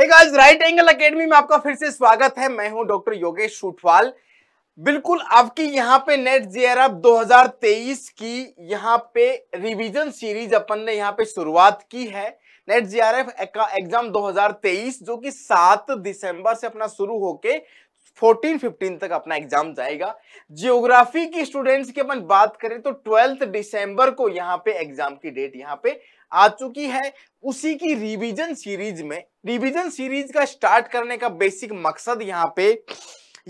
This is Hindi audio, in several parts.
हे गाइस राइट एंगल एकेडमी में आपका फिर से स्वागत है मैं हूं डॉक्टर योगेश सुठवाल बिल्कुल आपकी यहां पे नेट जेआरएफ 2023 की यहां पे रिवीजन सीरीज अपन ने यहां पे शुरुआत की है नेट जेआर का एग्जाम 2023 जो कि 7 दिसंबर से अपना शुरू होके 14 15 तक अपना एग्जाम जाएगा जियोग्राफी की स्टूडेंट्स की अपन बात करें तो ट्वेल्थ दिसंबर को यहाँ पे एग्जाम की डेट यहाँ पे आ चुकी है उसी की रिवीजन सीरीज में रिवीजन सीरीज का स्टार्ट करने का बेसिक मकसद यहाँ पे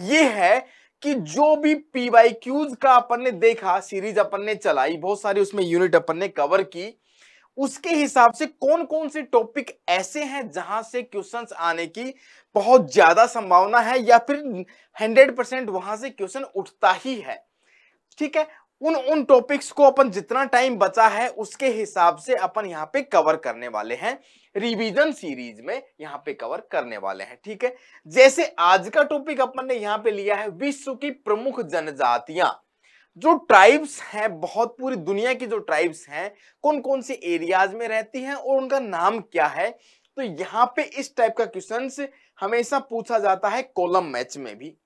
ये है कि जो भी पी वाई क्यूज का अपन ने देखा सीरीज अपन ने चलाई बहुत सारी उसमें यूनिट अपन ने कवर की उसके हिसाब से कौन कौन से टॉपिक ऐसे हैं जहां से क्वेश्चंस आने की बहुत ज्यादा संभावना है या फिर 100 परसेंट वहां से क्वेश्चन उठता ही है ठीक है उन उन टॉपिक्स को अपन जितना टाइम बचा है उसके हिसाब से अपन यहाँ पे कवर करने वाले हैं रिवीजन सीरीज में यहाँ पे कवर करने वाले हैं ठीक है जैसे आज का टॉपिक अपन ने यहाँ पे लिया है विश्व की प्रमुख जनजातियां जो ट्राइब्स हैं बहुत पूरी दुनिया की जो ट्राइब्स हैं कौन कौन से एरियाज में रहती हैं और उनका नाम क्या है तो यहाँ पे इस टाइप का क्वेश्चन हमेशा पूछा जाता है कोलम मैच में भी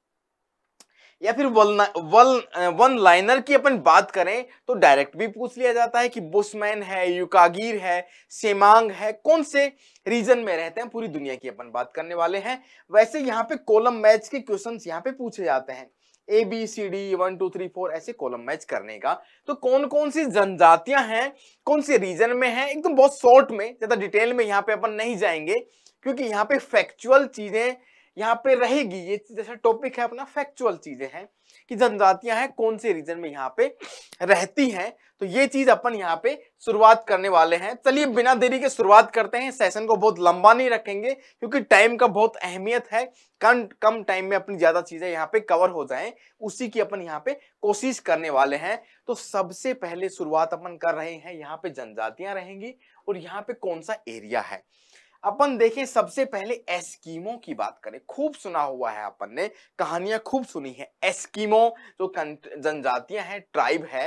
या फिर वल वन लाइनर की अपन बात करें तो डायरेक्ट भी पूछ लिया जाता है कि बुशमैन है युकागीर है सेमांग है कौन से रीजन में रहते हैं पूरी दुनिया की अपन बात करने वाले हैं वैसे यहाँ पे कॉलम मैच के क्वेश्चन यहाँ पे पूछे जाते हैं A B C D one two three four ऐसे कॉलम मैच करने का तो कौन कौन सी जनजातियां हैं कौन से रीजन में है एकदम बहुत शॉर्ट में ज्यादा डिटेल में यहाँ पे अपन नहीं जाएंगे क्योंकि यहाँ पे फैक्चुअल चीजें यहाँ पे रहेगी ये जैसा टॉपिक है अपना फैक्चुअल चीजें हैं कि जनजातियां हैं कौन से रीजन में यहाँ पे रहती हैं तो ये चीज अपन यहाँ पे शुरुआत करने वाले हैं चलिए बिना देरी के शुरुआत करते हैं सेशन को बहुत लंबा नहीं रखेंगे क्योंकि टाइम का बहुत अहमियत है कम कम टाइम में अपनी ज्यादा चीजें यहाँ पे कवर हो जाए उसी की अपन यहाँ पे कोशिश करने वाले हैं तो सबसे पहले शुरुआत अपन कर रहे हैं यहाँ पे जनजातियां रहेंगी और यहाँ पे कौन सा एरिया है अपन देखें सबसे पहले एस्कीमो की बात करें खूब सुना हुआ है अपन ने कहानियां खूब सुनी है एस्कीमो जो जनजातियां हैं ट्राइब है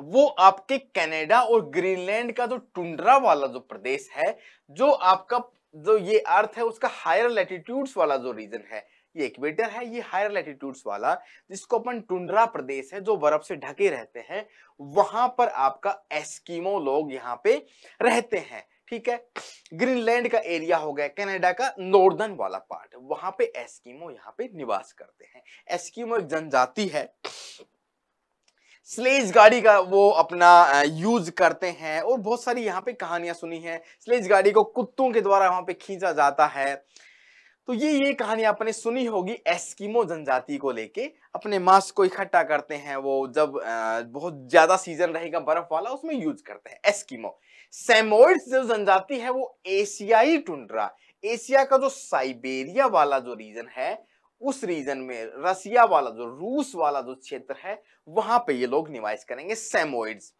वो आपके कनाडा और ग्रीनलैंड का जो टुंड्रा वाला जो प्रदेश है जो आपका जो ये अर्थ है उसका हायर लैटिट्यूड्स वाला जो रीजन है ये इक्वेटर है ये हायर लैटिट्यूड्स वाला जिसको अपन टुंड्रा प्रदेश है जो बर्फ से ढके रहते हैं वहां पर आपका एस्कीमो लोग यहाँ पे रहते हैं ठीक है ग्रीनलैंड का एरिया हो गया कनाडा का नॉर्दर्न वाला पार्ट वहां पे एस्किमो यहाँ पे निवास करते हैं एस्किमो एक जनजाति है स्लेज गाड़ी का वो अपना यूज करते हैं और बहुत सारी यहाँ पे कहानियां सुनी हैं स्लेज गाड़ी को कुत्तों के द्वारा वहां पे खींचा जाता है तो ये ये कहानी आपने सुनी होगी एस्किमो जनजाति को लेके अपने मास्क को इकट्ठा करते हैं वो जब आ, बहुत ज्यादा सीजन रहेगा बर्फ वाला उसमें यूज करते हैं एस्किमो सेमोइड्स जो जनजाति है वो एशियाई टुंड्रा एशिया का जो साइबेरिया वाला जो रीजन है उस रीजन में रसिया वाला जो रूस वाला जो क्षेत्र है वहां पे ये लोग निवास करेंगे सेमोइड्स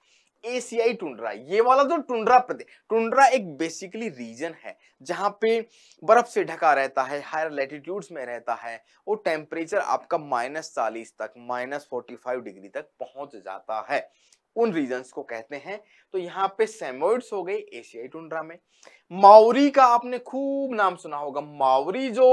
एशियाई टुंड्रा ये वाला जो टुंड्रा प्रदेश टुंड्रा एक बेसिकली रीजन है जहां पे बर्फ से ढका रहता है हायर लैटिट्यूड्स में रहता है वो टेम्परेचर आपका माइनस चालीस तक माइनस फोर्टी फाइव डिग्री तक पहुंच जाता है उन रीजन्स को कहते हैं तो यहाँ पे सेमोइड्स हो गए एशियाई टुंड्रा में माउरी का आपने खूब नाम सुना होगा माउरी जो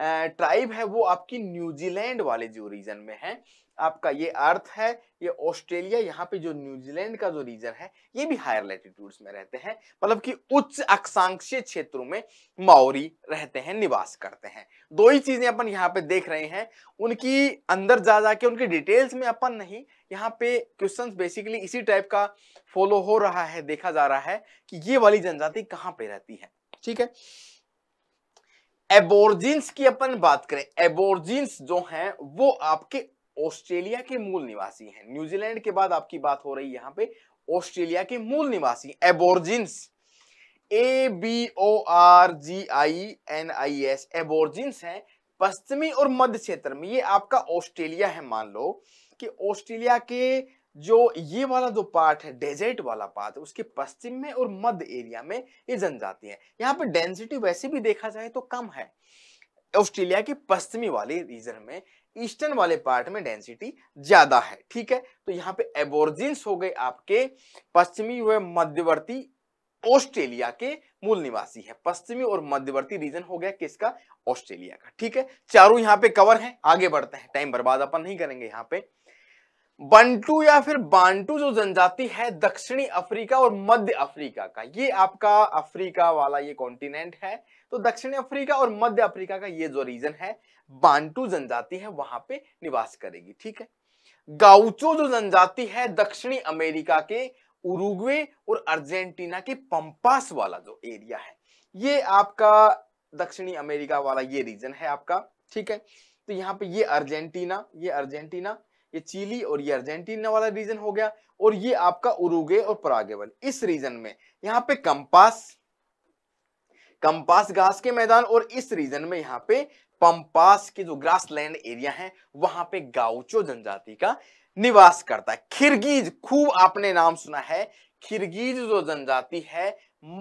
ट्राइब है वो आपकी न्यूजीलैंड वाले जो रीजन में है आपका ये अर्थ है ये ऑस्ट्रेलिया यहाँ पे जो न्यूजीलैंड का जो रीजन है ये भी हायर लैटिट्यूड्स में रहते हैं मतलब कि उच्च अक्षांशीय क्षेत्रों में माओरी रहते हैं निवास करते हैं दो ही चीजें अपन यहाँ पे देख रहे हैं उनकी अंदर जा जाके उनके डिटेल्स में अपन नहीं यहाँ पे क्वेश्चंस बेसिकली इसी टाइप का फॉलो हो रहा है देखा जा रहा है कि ये वाली जनजाति कहाँ पे रहती है ठीक है एबोर्जिन की अपन बात करें एबोर्जिन जो हैं वो आपके ऑस्ट्रेलिया के मूल निवासी हैं न्यूजीलैंड के बाद आपकी बात हो रही है यहां पे ऑस्ट्रेलिया के मूल निवासी aborigines A B O R G I N I S aborigines हैं पश्चिमी और मध्य क्षेत्र में ये आपका ऑस्ट्रेलिया है मान लो कि ऑस्ट्रेलिया के जो ये वाला जो पार्ट है डेजर्ट वाला पार्ट उसके पश्चिम में और मध्य एरिया में ये जनजाति है यहाँ पे डेंसिटी वैसे भी देखा जाए तो कम है ऑस्ट्रेलिया के पश्चिमी वाले रीजन में ईस्टर्न वाले पार्ट में डेंसिटी ज्यादा है ठीक है तो यहाँ पे एबोर्जिन्स हो गए आपके पश्चिमी हुए मध्यवर्ती ऑस्ट्रेलिया के मूल निवासी है पश्चिमी और मध्यवर्ती रीजन हो गया किसका ऑस्ट्रेलिया का ठीक है चारों यहाँ पे कवर है आगे बढ़ते हैं टाइम बर्बाद अपन नहीं करेंगे यहाँ पे बंटू या फिर बांटू जो जनजाति है दक्षिणी अफ्रीका और मध्य अफ्रीका का ये आपका अफ्रीका वाला ये कॉन्टिनेंट है तो दक्षिणी अफ्रीका और मध्य अफ्रीका का ये जो रीजन है बांटू जनजाति है वहां पे निवास करेगी ठीक है गाउचो जो जनजाति है दक्षिणी अमेरिका के उरुग्वे और अर्जेंटीना के पंपास वाला जो एरिया है ये आपका दक्षिणी अमेरिका वाला ये रीजन है आपका ठीक है तो यहाँ पे ये अर्जेंटीना ये अर्जेंटीना ये चिली और ये अर्जेंटीना वाला रीजन हो गया और ये आपका उरुगे और परागेवल इस रीजन में यहाँ पे कंपास कंपास घास के मैदान और इस रीजन में यहाँ पे पंपास की जो ग्रास लैंड एरिया है वहां पे गाउचो जनजाति का निवास करता है खिरगीज खूब आपने नाम सुना है खिरगीज जो जनजाति है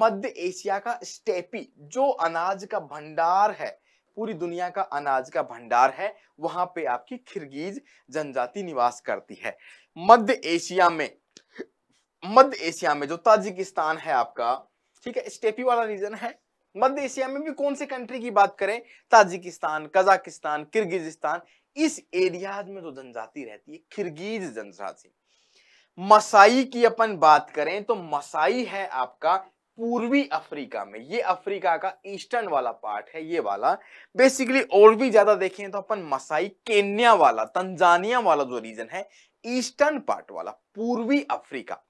मध्य एशिया का स्टेपी जो अनाज का भंडार है पूरी दुनिया का अनाज का भंडार है वहां पे आपकी खिरगीज जनजाति निवास करती है मध्य एशिया में मध्य एशिया में जो ताजिकिस्तान है आपका ठीक है स्टेपी वाला रीजन है मध्य एशिया में भी कौन से कंट्री की बात करें ताजिकिस्तान कजाकिस्तान किर्गिजिस्तान इस एरिया में तो जनजाति रहती है किर्गिज जनजाति मसाई की अपन बात करें तो मसाई है आपका पूर्वी अफ्रीका में ये अफ्रीका का ईस्टर्न वाला पार्ट है ये वाला बेसिकली और भी ज्यादा देखें तो अपन मसाई केन्या वाला तंजानिया वाला जो रीजन है ईस्टर्न पार्ट वाला पूर्वी अफ्रीका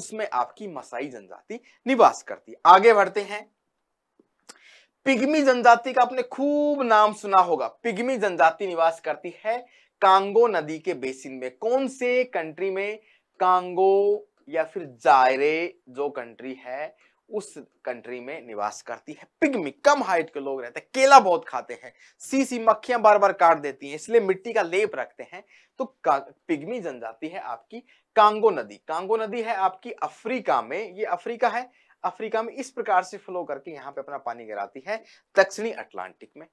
उसमें आपकी मसाई जनजाति निवास करती है आगे बढ़ते हैं पिग्मी जनजाति का आपने खूब नाम सुना होगा पिग्मी जनजाति निवास करती है कांगो नदी के बेसिन में कौन से कंट्री में कांगो या फिर जायरे जो कंट्री है उस कंट्री में निवास करती है पिग्मी कम हाइट के लोग रहते हैं केला बहुत खाते हैं सी सी मक्खियां बार बार काट देती हैं इसलिए मिट्टी का लेप रखते हैं तो पिग्मी जनजाति है आपकी कांगो नदी कांगो नदी है आपकी अफ्रीका में ये अफ्रीका है अफ्रीका में इस प्रकार से फ्लो करके यहाँ पे अपना पानी गिराती है दक्षिणी अटलांटिक में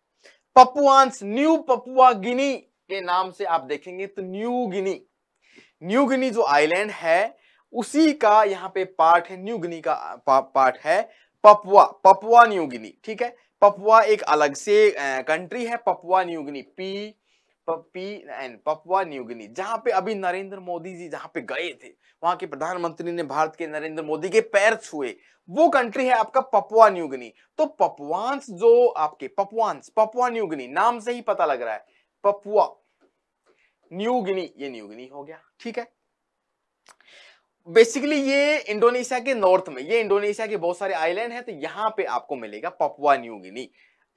पपुआंस न्यू पपुआ गिनी के नाम से आप देखेंगे तो न्यू गिनी न्यू गिनी जो आइलैंड है उसी का यहाँ पे पार्ट है न्यू गिनी का पा, पार्ट है पपुआ पपुआ न्यू गिनी ठीक है पपुआ एक अलग से कंट्री है पपुआ न्यू गिनी पी पपी एंड पपवा न्यूगिनी जहां पे अभी नरेंद्र मोदी जी जहां पे गए थे वहां के प्रधानमंत्री ने भारत के नरेंद्र मोदी के पैर छुए वो कंट्री है आपका पपवा न्यूगिनी तो पपवांस जो आपके पपवांस पपवा न्यूगिनी नाम से ही पता लग रहा है पपवा न्यूगिनी ये न्यूगिनी हो गया ठीक है बेसिकली ये इंडोनेशिया के नॉर्थ में ये इंडोनेशिया के बहुत सारे आइलैंड है तो यहाँ पे आपको मिलेगा पपवा न्यूगिनी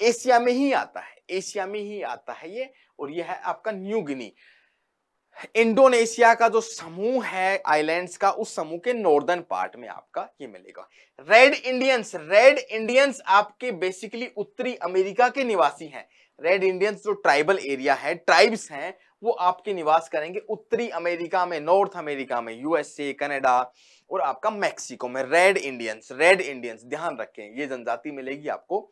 एशिया में ही आता है एशिया में ही आता है ये और ये है आपका न्यू गिनी इंडोनेशिया का जो समूह है आइलैंड्स का उस समूह के नॉर्दर्न पार्ट में आपका ये मिलेगा रेड इंडियंस रेड इंडियंस आपके बेसिकली उत्तरी अमेरिका के निवासी हैं रेड इंडियंस जो ट्राइबल एरिया है ट्राइब्स हैं वो आपके निवास करेंगे उत्तरी अमेरिका में नॉर्थ अमेरिका में यूएसए कनाडा और आपका मैक्सिको में रेड इंडियंस रेड इंडियंस ध्यान रखें ये जनजाति मिलेगी आपको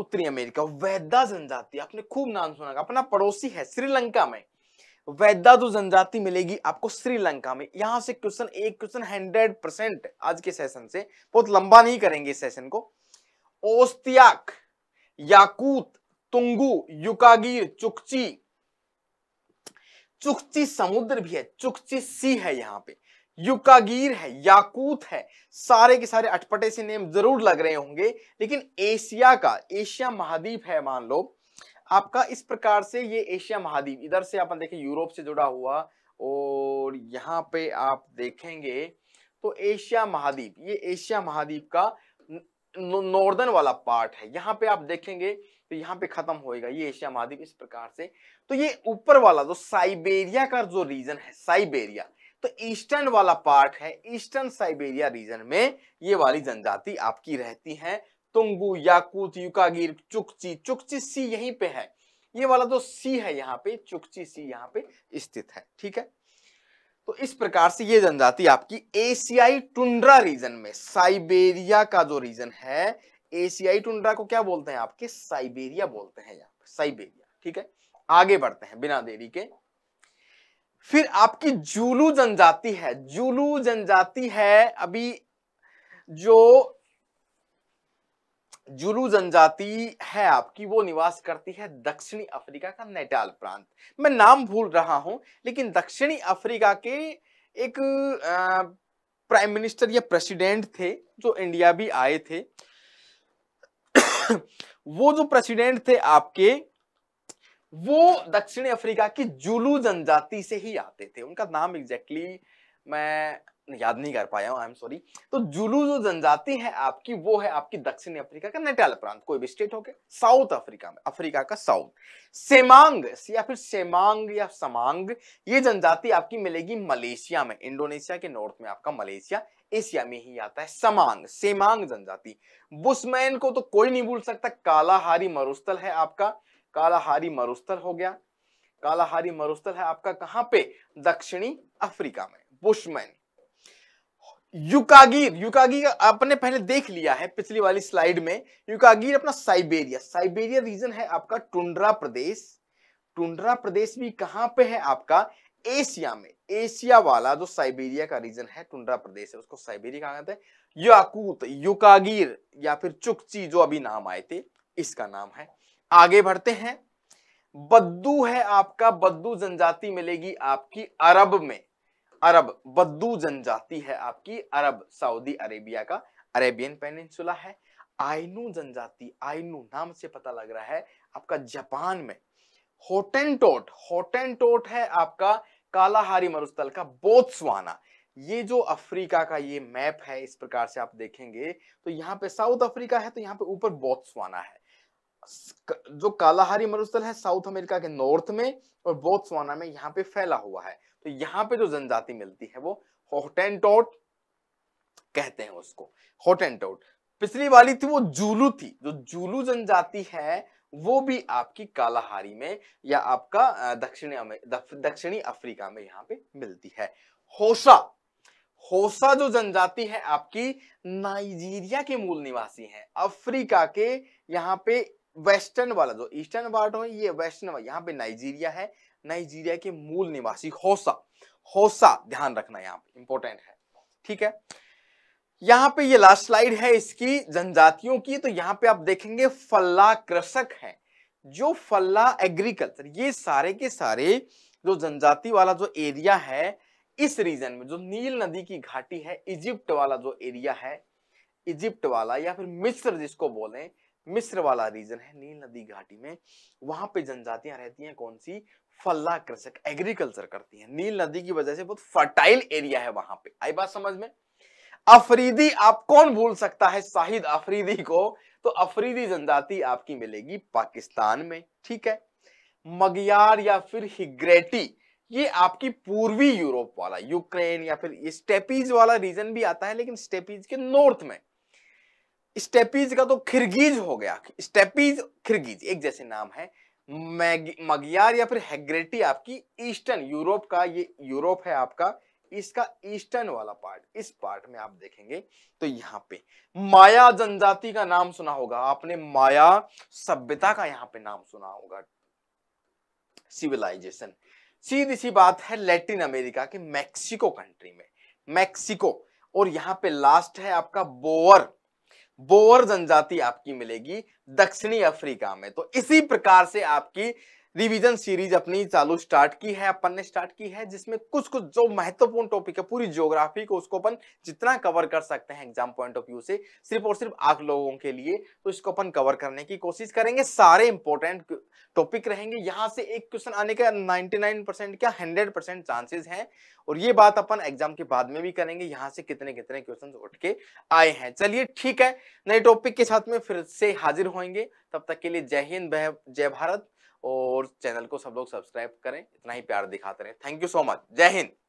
उत्तरी अमेरिका वैद्या जनजाति आपने खूब नाम सुना अपना पड़ोसी है श्रीलंका में वैद्यादु जनजाति मिलेगी आपको श्रीलंका में यहां से क्वेश्चन एक क्वेश्चन हंड्रेड परसेंट आज के सेशन से बहुत लंबा नहीं करेंगे सेशन को ओस्तियाक याकूत तुंगु युकागीर चुकची चुकची समुद्र भी है चुकची सी है यहां पर युकागीर है याकूत है सारे के सारे अटपटे से नेम जरूर लग रहे होंगे लेकिन एशिया का एशिया महाद्वीप है मान लो आपका इस प्रकार से ये एशिया महाद्वीप इधर से अपन देखें यूरोप से जुड़ा हुआ और यहाँ पे आप देखेंगे तो एशिया महाद्वीप ये एशिया महाद्वीप का नॉर्दर्न वाला पार्ट है यहाँ पे आप देखेंगे तो यहाँ पे खत्म होएगा ये एशिया महाद्वीप इस प्रकार से तो ये ऊपर वाला जो साइबेरिया का जो रीजन है साइबेरिया तो ईस्टर्न वाला पार्ट है ईस्टर्न साइबेरिया रीजन में ये वाली जनजाति आपकी रहती है तुंगू याकूत युकागिर चुकची चुकची सी यहीं पे है ये वाला जो तो सी है यहाँ पे चुकची सी यहाँ पे स्थित है ठीक है तो इस प्रकार से ये जनजाति आपकी एशियाई टुंड्रा रीजन में साइबेरिया का जो रीजन है एशियाई टुंड्रा को क्या बोलते हैं आपके साइबेरिया बोलते हैं यहाँ पे साइबेरिया ठीक है आगे बढ़ते हैं बिना देरी के फिर आपकी जुलू जनजाति है जुलू जनजाति है अभी जो जुलू जनजाति है आपकी वो निवास करती है दक्षिणी अफ्रीका का नेटाल प्रांत मैं नाम भूल रहा हूं लेकिन दक्षिणी अफ्रीका के एक प्राइम मिनिस्टर या प्रेसिडेंट थे जो इंडिया भी आए थे वो जो प्रेसिडेंट थे आपके वो दक्षिण अफ्रीका की जुलू जनजाति से ही आते थे उनका नाम एग्जैक्टली मैं याद नहीं कर पाया हूँ आई एम सॉरी तो जुलू जो जनजाति है आपकी वो है आपकी दक्षिण अफ्रीका का नेटाल प्रांत कोई भी स्टेट हो गया साउथ अफ्रीका में अफ्रीका का साउथ सेमांग या फिर सेमांग या समांग ये जनजाति आपकी मिलेगी मलेशिया में इंडोनेशिया के नॉर्थ में आपका मलेशिया एशिया में ही आता है समांग सेमांग जनजाति बुसमैन को तो कोई नहीं भूल सकता कालाहारी मरुस्थल है आपका कालाहारी मरुस्थल हो गया कालाहारी मरुस्थल है आपका कहां पे दक्षिणी अफ्रीका में बुशमैन युकागीर युकागीर आपने पहले देख लिया है पिछली वाली स्लाइड में युकागीर अपना साइबेरिया साइबेरिया रीजन है आपका टुंड्रा प्रदेश टुंड्रा प्रदेश भी कहाँ पे है आपका एशिया में एशिया वाला जो साइबेरिया का रीजन है टुंड्रा प्रदेश है उसको साइबेरिया कहा जाता है याकूत युकागीर या फिर चुकची जो अभी नाम आए थे इसका नाम है आगे बढ़ते हैं बद्दू है आपका बद्दू जनजाति मिलेगी आपकी अरब में अरब बद्दू जनजाति है आपकी अरब सऊदी अरेबिया का अरेबियन पेनिनसुला है आइनू जनजाति आइनू नाम से पता लग रहा है आपका जापान में होटेंटोट होटेंटोट है आपका कालाहारी मरुस्थल का बोत्सवाना ये जो अफ्रीका का ये मैप है इस प्रकार से आप देखेंगे तो यहाँ पे साउथ अफ्रीका है तो यहाँ पे ऊपर बोत्सवाना है जो कालाहारी मरुस्थल है साउथ अमेरिका के नॉर्थ में और बोत्सवाना में यहाँ पे फैला हुआ है तो यहाँ पे जो जनजाति मिलती है वो होटेंटोट कहते हैं उसको होटेंटोट पिछली वाली थी वो जूलू थी जो जूलू जनजाति है वो भी आपकी कालाहारी में या आपका दक्षिणी दक्षिणी अफ्रीका में यहाँ पे मिलती है होसा होसा जो जनजाति है आपकी नाइजीरिया के मूल निवासी हैं अफ्रीका के यहाँ पे वेस्टर्न वाला जो ईस्टर्न पार्ट हो ये वेस्टर्न वाला यहाँ पे नाइजीरिया है नाइजीरिया के मूल निवासी होसा होसा ध्यान रखना यहाँ पे इंपॉर्टेंट है ठीक है यहाँ पे ये लास्ट स्लाइड है इसकी जनजातियों की तो यहाँ पे आप देखेंगे फल्ला कृषक है जो फल्ला एग्रीकल्चर ये सारे के सारे जो जनजाति वाला जो एरिया है इस रीजन में जो नील नदी की घाटी है इजिप्ट वाला जो एरिया है इजिप्ट वाला या फिर मिस्र जिसको बोले मिस्र वाला रीजन है नील नदी घाटी में वहां पे जनजातियां रहती हैं कौन सी फल्ला कृषक एग्रीकल्चर करती हैं नील नदी की वजह से बहुत फर्टाइल एरिया है वहां पे आई बात समझ में अफरीदी आप कौन भूल सकता है शाहिद अफरीदी को तो अफरीदी जनजाति आपकी मिलेगी पाकिस्तान में ठीक है मगियार या फिर हिग्रेटी ये आपकी पूर्वी यूरोप वाला यूक्रेन या फिर स्टेपीज वाला रीजन भी आता है लेकिन स्टेपीज के नॉर्थ में स्टेपीज का तो खिरगीज हो गया स्टेपीज खिरगीज एक जैसे नाम है मगियार या फिर हेग्रेटी आपकी ईस्टर्न यूरोप का ये यूरोप है आपका इसका ईस्टर्न वाला पार्ट इस पार्ट में आप देखेंगे तो यहाँ पे माया जनजाति का नाम सुना होगा आपने माया सभ्यता का यहाँ पे नाम सुना होगा सिविलाइजेशन सीधी सी बात है लैटिन अमेरिका के मैक्सिको कंट्री में मैक्सिको और यहाँ पे लास्ट है आपका बोअर बोअर जनजाति आपकी मिलेगी दक्षिणी अफ्रीका में तो इसी प्रकार से आपकी रिवीजन सीरीज अपनी चालू स्टार्ट की है अपन ने स्टार्ट की है जिसमें कुछ कुछ जो महत्वपूर्ण टॉपिक है पूरी ज्योग्राफी को उसको अपन जितना कवर कर सकते हैं एग्जाम पॉइंट ऑफ व्यू से सिर्फ और सिर्फ आप लोगों के लिए तो इसको अपन कवर करने की कोशिश करेंगे सारे इंपॉर्टेंट टॉपिक रहेंगे यहाँ से एक क्वेश्चन आने का नाइनटी परसेंट क्या हंड्रेड परसेंट चांसेस है और ये बात अपन एग्जाम के बाद में भी करेंगे यहाँ से कितने कितने क्वेश्चन उठ के आए हैं चलिए ठीक है नए टॉपिक के साथ में फिर से हाजिर होंगे तब तक के लिए जय हिंद जय भारत और चैनल को सब लोग सब्सक्राइब करें इतना ही प्यार दिखाते रहें थैंक यू सो मच जय हिंद